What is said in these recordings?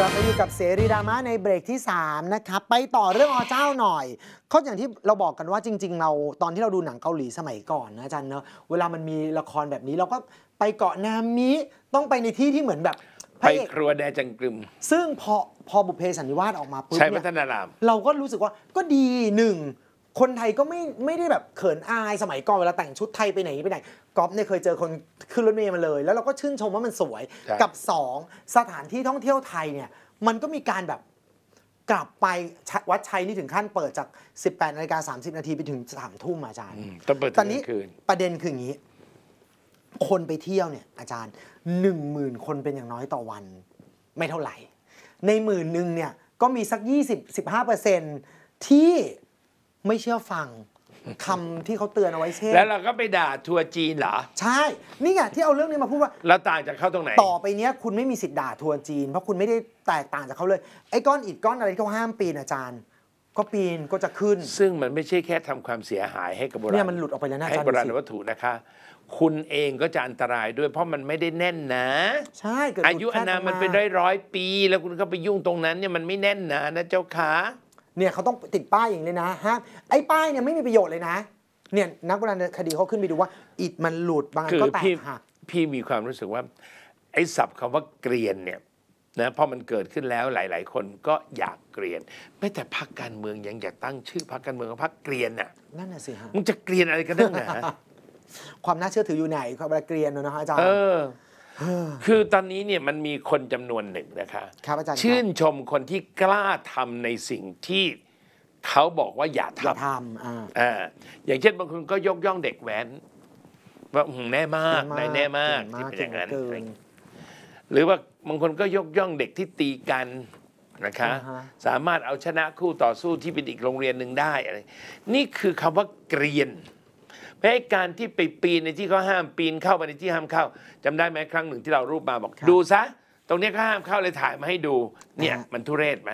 กลับมาอยู่กับเสรีดราม่าในเบรกที่ 3 นะครับ ไปต่อเรื่องอเจ้าหน่อย เขาอย่างที่เราบอกกันว่าจริง ๆ เราตอนที่เราดูหนังเกาหลีสมัยก่อนนะจันเนอะเวลามันมีละครแบบนี้ เราก็ไปเกาะนามิต้องไปในที่ที่เหมือนแบบ ไปครัวแดจังกลึมซึ่งพอ พอบุเพสันนิวาสออกมาปุ๊บใช้พัฒนารามเราก็รู้สึกว่าก็ดีหนึ่ง คนไทยก็ไม่ไม่ได้แบบเขินอายสมัยก่อนเวลาแต่งชุดไทยไปไหนไปไหนก๊อฟเนี่ยเคยเจอคนขึ้นรถเมล์มาเลย แล้วเราก็ชื่นชมว่ามันสวย กับ 2 สถานที่ท่องเที่ยวไทยเนี่ย มันก็มีการแบบกลับไป วัดชัยนี่ถึงขั้นเปิดจาก 18นาฬิกา30 นาทีไปถึงสามทุ่มอาจารย์ตอนนี้ประเด็นคืออย่างนี้ คนไปเที่ยวเนี่ยอาจารย์หนึ่งหมื่นคนเป็นอย่างน้อยต่อวัน ไม่เท่าไหร่ ในหมื่นหนึ่งเนี่ยก็มีสัก20-15%ที่ไม่เชื่อฟังคำที่เขาเตือนเอาไว้เช่น แล้วเราก็ไปด่าทัวร์จีนเหรอ ใช่ นี่ไงที่เอาเรื่องนี้มาพูดว่าเราต่างจากเขาตรงไหน ต่อไปเนี้ยคุณไม่มีสิทธิ์ด่าทัวร์จีน เพราะคุณไม่ได้แตกต่างจากเขาเลย ไอ้ก้อนอิดก้อนอะไรที่เขาห้ามปีนอาจารย์ก็ปีนก็จะขึ้น ซึ่งมันไม่ใช่แค่ทำความเสียหายให้กับโบราณเนี่ยมันหลุดออกไปแล้วนะอาจารย์ให้โบราณวัตถุนะคะ คุณเองก็จะอันตรายด้วย เพราะมันไม่ได้แน่นนะ ใช่เกิดอายุอนามันเป็นร้อยร้อยปี แล้วคุณเข้าไปยุ่งตรงนั้นเนี่ยมันไม่แน่นนะนะเจ้าขาเนี่ยเขาต้องติดป้ายอย่างเลยนะฮะไอ้ป้ายเนี่ยไม่มีประโยชน์เลยนะเนี่ยนักโบราณคดีเขาขึ้นไปดูว่าอิฐมันหลุดบางอันก็แตกค่ะพี่มีความรู้สึกว่า ไอ้ศัพท์คำว่าเกรียนเนี่ยนะพอมันเกิดขึ้นแล้วหลาย ๆ คนก็อยากเกรียนไม่แต่พรรคการเมืองยังอยากตั้ง ชื่อพรรคการเมืองว่าพรรคเกรียนน่ะนั่นน่ะสิฮะมึงจะเกรียนอะไรกันเนี่ยความน่าเชื่อถืออยู่ไหนความเกรียนเนาะอาจารย์คือตอนนี้เนี่ยมันมีคนจำนวนหนึ่งนะคะครับอาจารย์ชื่นชมคนที่กล้าทำในสิ่งที่เขาบอกว่าอย่าทำทำอ่าอ่าอย่างเช่น บางคนก็ยกย่องเด็กแว้นว่าแน่มากนายแน่มากที่เป็นอย่างนั้นหรือว่าบางคนก็ยกย่องเด็กที่ตีกันนะคะสามารถเอาชนะคู่ต่อสู้ที่เป็นอีกโรงเรียนหนึ่งได้อะไรนี่คือคำว่าเกรียนเพราะการที่ไปปีนในที่เขาห้ามปีนเข้าไปในที่ห้ามเข้าจำได้ไหมครั้งหนึ่งที่เรารูปมาบอกดูซะ ตรงนี้เขาห้ามเข้าเลยถ่ายมาให้ดูเนี่ยมันทุเรศไหม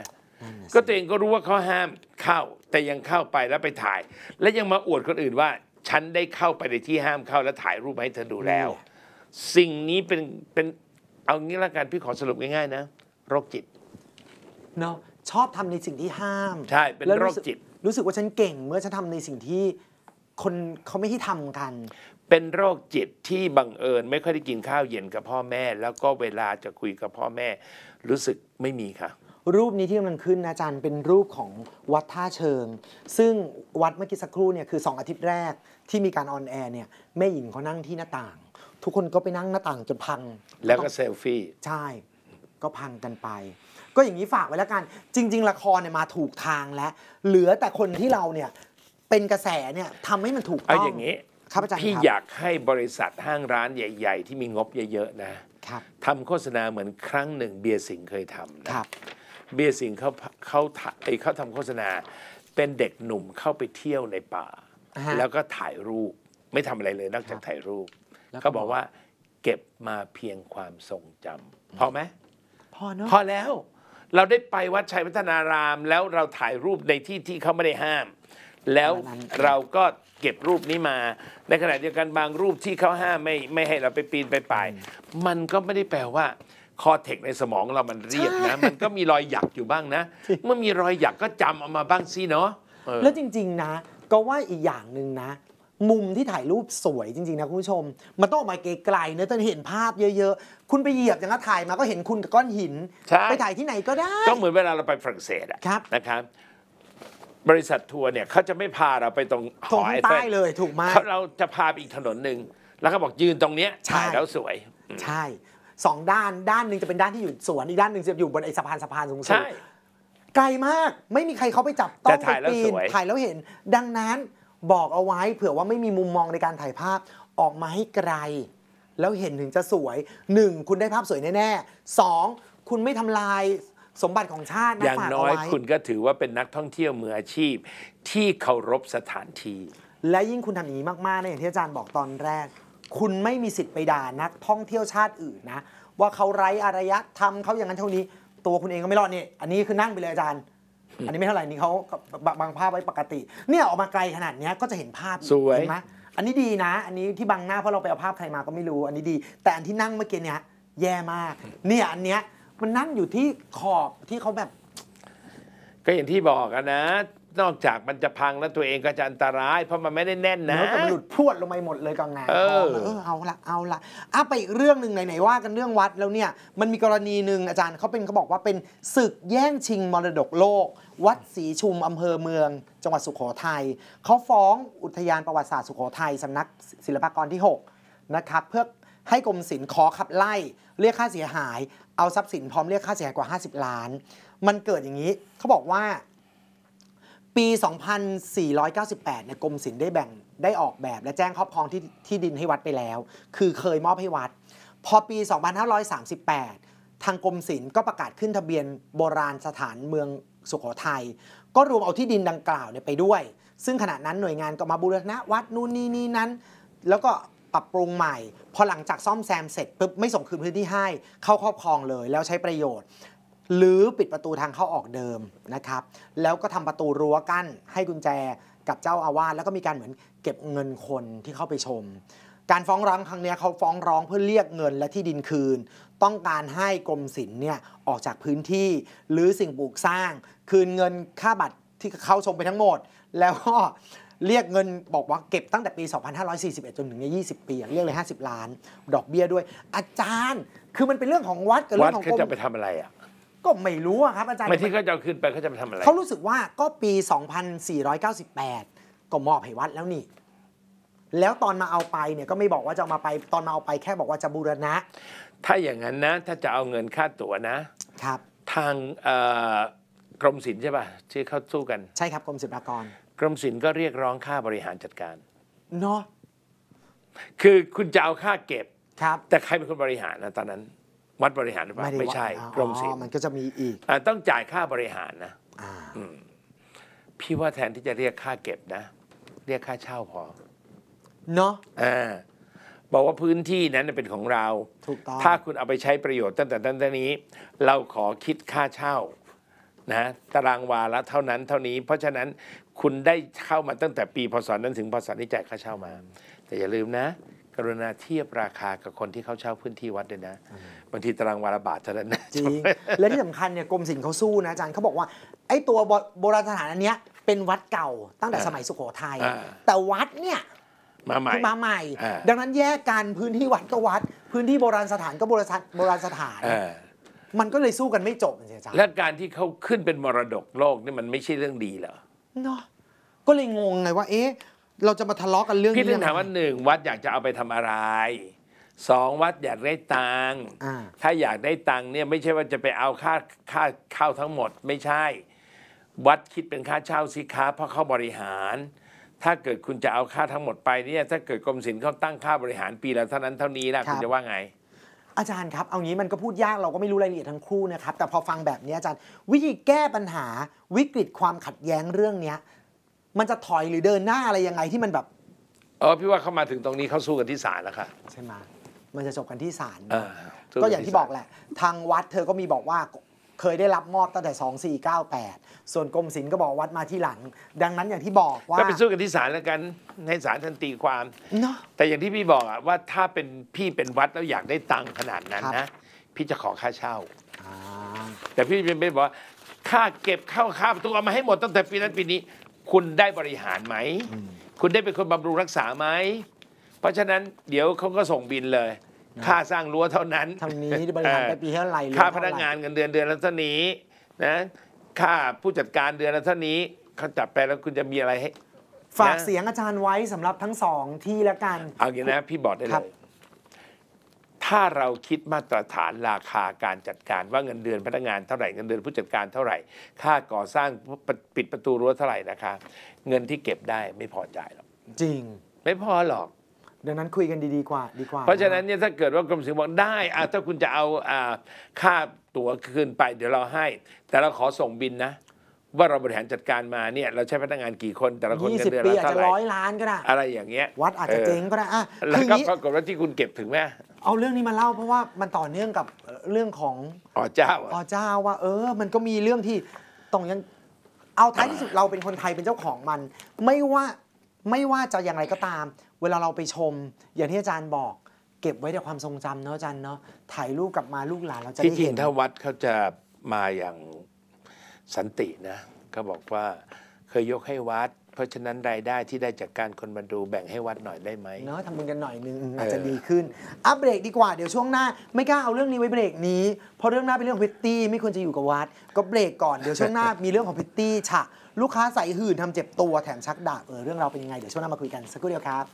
ก็ตัวเองก็รู้ว่าเขาห้ามเข้า แต่ยังเข้าไปแล้วไปถ่าย และยังมาอวดคนอื่นว่า ฉันได้เข้าไปในที่ห้ามเข้าแล้วถ่ายรูปให้เธอดูแล้ว สิ่งนี้เป็นเป็นเอางี้ละกันพี่ขอสรุปง่ายๆ นะโรคจิตเนาะชอบทำในสิ่งที่ห้าม ใช่เป็นโรคจิต รู้สึกว่าฉันเก่งเมื่อฉันทาในสิ่งที่คนเขาไม่ที่ทำกัน เป็นโรคจิตที่บังเอิญไม่ค่อยได้กินข้าวเย็นกับพ่อแม่ แล้วก็เวลาจะคุยกับพ่อแม่ รู้สึกไม่มีค่ะ รูปนี้ที่มันขึ้นอาจารย์เป็นรูปของวัดท่าเชิง ซึ่งวัดเมื่อกี้สักครู่เนี่ยคือ 2 อาทิตย์แรกที่มีการออนแอร์เนี่ยแม่หญิงเขานั่งที่หน้าต่าง ทุกคนก็ไปนั่งหน้าต่างจนพัง แล้วก็เซลฟี่ใช่ก็พังกันไป ก็อย่างนี้ฝากไว้แล้วกันจริง ๆ ละครเนี่ยมาถูกทางแล้วเหลือแต่คนที่เราเนี่ยเป็นกระแสเนี่ยทำให้มันถูกต้องอย่างนี้ ครับอาจารย์พี่อยากให้บริษัทห้างร้านใหญ่ๆ ที่มีงบเยอะๆนะครับทำโฆษณาเหมือนครั้งหนึ่ง เบียร์สิงเคยทำนะครับ เบียร์สิงเขาเขาไอยเขาทำโฆษณาเป็นเด็กหนุ่มเข้าไปเที่ยวในป่า แล้วก็ถ่ายรูปไม่ทำอะไรเลย นอกจากถ่ายรูปเขาบอกว่าเก็บมาเพียงความทรงจำพอไหมพอเนาะพอแล้วเราได้ไปวัดชัยพัฒนารามแล้วเราถ่ายรูปในที่ที่เขาไม่ได้ห้ามแล้วเราก็เก็บรูปนี้มาในขณะเดียวกันบางรูปที่เขาห้ามไม่ไม่ให้เราไปปีนไปป่ายมันก็ไม่ได้แปลว่าคอเทคในสมองเรามันเรียบนะ มันก็มีรอยหยักอยู่บ้างนะ เมื่อมีรอยหยักก็จำเอามาบ้างสิเนาะแล้วจริงๆนะ ก็ว่าอีกอย่างหนึ่งนะ มุมที่ถ่ายรูปสวยจริง ๆ นะคุณผู้ชมมันต้องออกมาไกลๆเนื้อจะเห็นภาพเยอะๆคุณไปเหยียบอย่างนั้นถ่ายมาก็เห็นคุณกับก้อนหินไปถ่ายที่ไหนก็ได้ ก็เหมือนเวลาเราไปฝรั่งเศสอะนะครับบริษัททัวร์เนี่ยเขาจะไม่พาเราไปตรงหอไอเฟใต้ลเลยถูกไหมเขาเราจะพาไปอีกถนนหนึ่ง แล้วก็บอกยืนตรงเนี้ยใช่ถ่ายแล้วสวยใช่สองด้านด้านหนึ่งจะเป็นด้านที่อยู่สวน อีกด้านหนึ่งจะอยู่บนไอ้สะพานสะพานสูงๆใช่ ไกลมากไม่มีใครเขาไปจับ ต้องไปถ่ายแล้วปีนสวยถ่ายแล้วเห็นดังนั้นบอกเอาไว้ เผื่อว่าไม่มีมุมมองในการถ่ายภาพออกมาให้ไกล แล้วเห็นถึงจะสวย 1. คุณได้ภาพสวยแน่ๆ 2. คุณไม่ทำลายสมบัติของชาตินะอย่างน้อยคุณก็ถือว่าเป็นนักท่องเที่ยวมืออาชีพที่เคารพสถานที่ และยิ่งคุณทำอย่างนี้มากๆนะอย่างที่อาจารย์บอกตอนแรก คุณไม่มีสิทธิ์ไปด่านักท่องเที่ยวชาติอื่นนะ ว่าเขาไร้อารยธรรมเขาอย่างนั้นเท่านี้ตัวคุณเองก็ไม่รอดนี่อันนี้คือนั่งไปเลยอาจารย์ อันนี้ไม่เท่าไหร่นี่เขาบางภาพไว้ปกติ เนี่ยออกมาไกลขนาดนี้ก็จะเห็นภาพสวยเห็นไหมอันนี้ดีนะ อันนี้ที่บังหน้าเพราะเราไปเอาภาพใครมาก็ไม่รู้อันนี้ดี แต่อันที่นั่งเมื่อกี้เนี้ยแย่มากเนี่ยอันเนี้ยมันนั่นอยู่ที่ขอบที่เขาแบบ ก็อย่างที่บอกนะ นอกจากมันจะพังแล้วตัวเองก็จะอันตราย เพราะมันไม่ได้แน่นนะแล้วมันหลุดพรวดลงไปหมดเลยกลางงาเออเออเอาละเอาละอ่ะไปอีกเรื่องหนึ่งไหนๆว่ากันเรื่องวัดแล้วเนี่ย มันมีกรณีหนึ่งอาจารย์เขาเป็นเขาบอกว่าเป็นศึกแย่งชิงมรดกโลก วัดศรีชุมอำเภอเมือง จังหวัดสุโขทัยเขาฟ้องอุทยานประวัติศาสตร์สุโขทัยสำนักศิลปากรที่หกนะครับเพื่อให้กรมศิลป์ขอขับไล่เรียกค่าเสียหายเอาทรัพย์สินพร้อมเรียกค่าเสียหายกว่า 50 ล้าน มันเกิดอย่างนี้ เขาบอกว่าปี 2498เนี่ยกรมศิลป์ได้แบ่งได้ออกแบบ และแจ้งครอบครองที่ที่ดินให้วัดไปแล้ว คือเคยมอบให้วัด พอปี 2538 ทางกรมศิลป์ก็ประกาศขึ้นทะเบียนโบราณสถานเมืองสุโขทยัยก็รวมเอาที่ดินดังกล่าวเนี่ยไปด้วย ซึ่งขณะนั้นหน่วยงานก็มาบูรณะวัดนู่นนี่นี่นั้น แล้วก็ปรับปรุงใหม่ พอหลังจากซ่อมแซมเสร็จปุ๊บไม่ส่งคืนพื้นที่ให้เข้าครอบครองเลย แล้วใช้ประโยชน์หรือปิดประตูทางเข้าออกเดิมนะครับ แล้วก็ทำประตูรั้วกั้นให้กุญแจกับเจ้าอาวาสแล้วก็มีการเหมือนเก็บเงินคนที่เข้าไปชม การฟ้องร้องครั้งนี้เขาฟ้องร้องเพื่อเรียกเงินและที่ดินคืน ต้องการให้กรมศิลป์เนี่ยออกจากพื้นที่ หรือสิ่งปลูกสร้างคืนเงินค่าบัตรที่เข้าชมไปทั้งหมด แล้วก็เรียกเงินบอกว่าเก็บตั้งแต่ปี 2541จนถึงเนี่ย20 ปี เรียกเลย50 ล้าน ดอกเบี้ยด้วย อาจารย์คือมันเป็นเรื่องของวัดกับเรื่องของเขากรจะไปทำอะไรอ่ะก็ไม่รู้ครับอาจารย์ไม่ที่เขาจะขึ้นไปเขาจะไปทำอะไรเขารู้สึกว่าก็ปี 2498 ก็มอบให้วัดแล้วนี่แล้วตอนมาเอาไปเนี่ยก็ไม่บอกว่าจะมาไปตอนมาเอาไปแค่บอกว่าจะบูรณะถ้าอย่างนั้นนะ ถ้าจะเอาเงินค่าตั๋วนะครับ ทางกรมศิลป์ใช่ป่ะที่เขาสู้กันใช่ครับกรมศิลปากรกรมศิลป์ก็เรียกร้องค่าบริหารจัดการเนาะคือคุณจะเอาค่าเก็บ ครับ แต่ใครเป็นคนบริหารนะตอนนั้นวัดบริหารหรือเปล่า ไม่ใช่กรมศิลป์มันก็จะมีอีกอต้องจ่ายค่าบริหารนะอพี่ว่าแทนที่จะเรียกค่าเก็บนะเรียกค่าเช่าพอเนาะอ่าบอกว่าพื้นที่นั้นเป็นของเราถูกต้องถ้าคุณเอาไปใช้ประโยชน์ตั้งแต่ตั้งแต่นี้ เราขอคิดค่าเช่า นะ ตารางวาละเท่านั้นเท่านี้ เพราะฉะนั้นคุณได้เข้ามาตั้งแต่ปีพศนั้น ถึงพศนี้จ่ายค่าเช่ามา แต่อย่าลืมนะ กรุณาเทียบราคากับคนที่เขาเช่าพื้นที่วัดด้วยนะบางทีตารางวาระบาทเท่านั้นนะจริงและที่สำคัญเนี่ยกรมศิลป์เขาสู้นะอาจารย์เขาบอกว่าไอ้ตัวโบราณสถานอันเนี้ยเป็นวัดเก่าตั้งแต่สมัยสุโขทัยแต่วัดเนี่ยมาใหม่มาใหม่ ดังนั้นแยกกันพื้นที่วัดก็วัด พื้นที่โบราณสถานก็โบราณโบราณสถาน มันก็เลยสู้กันไม่จบอาจารย์และการที่เขาขึ้นเป็นมรดกโลกนี่มันไม่ใช่เรื่องดีเหรอเนาะก็เลยงงไงว่าเอ๊ะเราจะมาทะเลาะกันเรื่องนี้พี่ถึงถามว่าหนึ่งวัดอยากจะเอาไปทำอะไรสองวัดอยากได้ตังค์ถ้าอยากได้ตังค์เนี่ยไม่ใช่ว่าจะไปเอาค่าค่าเข้าทั้งหมด ไม่ใช่ วัดคิดเป็นค่าเช่าสิค้าเพราะเขาบริหาร ถ้าเกิดคุณจะเอาค่าทั้งหมดไปเนี่ยถ้าเกิดกรมศิลป์เขาตั้งค่าบริหารปีละเท่านั้นเท่านี้นะคุณจะว่าไงอาจารย์ครับ เอางี้มันก็พูดยากเราก็ไม่รู้รายละเอียดทั้งคู่นะครับแต่พอฟังแบบนี้อาจารย์ วิธีแก้ปัญหาวิกฤตความขัดแย้งเรื่องเนี้ย มันจะถอยหรือเดินหน้าอะไรยังไงที่มันแบบเออพี่ว่าเข้ามาถึงตรงนี้เขาสู้กันที่ศาลแล้วค่ะใช่ไหมมันจะจบกันที่ศาลก็อย่างที่บอกแหละ ทางวัดเธอก็มีบอกว่าเคยได้รับมอบตั้งแต่2498 ส่วนกรมศิลป์ก็บอกวัดมาที่หลัง ดังนั้นอย่างที่บอกว่าก็ไปสู้กันที่ศาลแล้วกันให้ศาลทันตีความเนาะแต่อย่างที่พี่บอกอะว่าถ้าเป็นพี่เป็นวัดแล้วอยากได้ตังค์ขนาดนั้นนะ พี่จะขอค่าเช่า แต่พี่เป็นไม่บอกว่าค่าเก็บเข้าค่าประตูเอามาให้หมดตั้งแต่ปีนั้นปีนี้ คุณได้บริหารไหมคุณได้เป็นคนบำรุงรักษาไหมเพราะฉะนั้นเดี๋ยวเขาก็ส่งบินเลยค่าสร้างรั้วเท่านั้น ทางนี้บริหารไปปีเท่าไหร่ค่าพนักงานเงินเดือนเดือนละเท่านี้นะ ค่าผู้จัดการเดือนละเท่านี้เขาจับไปแล้วคุณจะมีอะไรให้ ฝากเสียงอาจารย์ไว้สำหรับทั้งสองที่ละกัน เอางี้นะ พี่บอกได้เลยถ้าเราคิดมาตรฐานราคาการจัดการว่าเงินเดือนพนักงานเท่าไหร่เงินเดือนผู้จัดการเท่าไหร่ ค่าก่อสร้างปิดประตูรั้วเท่าไหร่นะคะ เงินที่เก็บได้ไม่พอจ่ายหรอก จริงไม่พอหรอกดังนั้นคุยกันดีๆ กว่า ดีกว่า เพราะฉะนั้นเนี่ยถ้าเกิดว่ากรมศิลป์บอกได้อถ้าคุณจะเอาอ่าค่าตั๋วคืนไป เดี๋ยวเราให้ แต่เราขอส่งบินนะ ว่าเราบริหารจัดการมาเนี่ย เราใช้พนักงานกี่คน แต่ละคนยี่เงิสิบนเดือนเรอาจเท่าจะไหร่ร้อยล้านก็ได้อะไรอย่างเงี้ย วัดอาจจะเจ๊งก็ได้อ่ะแล้วคือก็นี้ปรากฏว่าที่คุณเก็บถึงไหมเอาเรื่องนี้มาเล่าเพราะว่ามันต่อเนื่องกับเรื่องของอ๋อเจ้าออ๋อเจ้าว่า เออ มันก็มีเรื่องที่ต้องยังเอาท้ายที่สุดเราเป็นคนไทยเป็นเจ้าของมัน ไม่ว่าไม่ว่าจะอย่างไรก็ตามเวลาเราไปชม อย่างที่อาจารย์บอก เก็บไว้ในความทรงจำเนาะอาจารย์เนาะถ่ายรูปกลับมาลูกหลานเราจะที่ได้จริงนถ้าวัดเขาจะมาอย่างสันตินะเขาบอกว่าเคยยกให้วัด เพราะฉะนั้นรายได้ที่ได้จากการคนมาดูแบ่งให้วัดหน่อยได้ไหมเนาะทำบุญกันหน่อยนึงอาจจะดีขึ้นอัปเบรกดีกว่าเดี๋ยวช่วงหน้าไม่กล้าเอาเรื่องนี้ไว้เบรกนี้ เพราะเรื่องหน้าเป็นเรื่องพิตตี้ไม่ควรจะอยู่กับวัด ก็เบรกก่อนเดี๋ยวช่วงหน้ามีเรื่องของพิตตี้ฉะลูกค้าใส่หื่นทำเจ็บตัวแถมชักดาบเออเรื่องเราเป็นยังไงเดี๋ยวช่วงหน้ามาคุยกันสักครู่เดียวครับ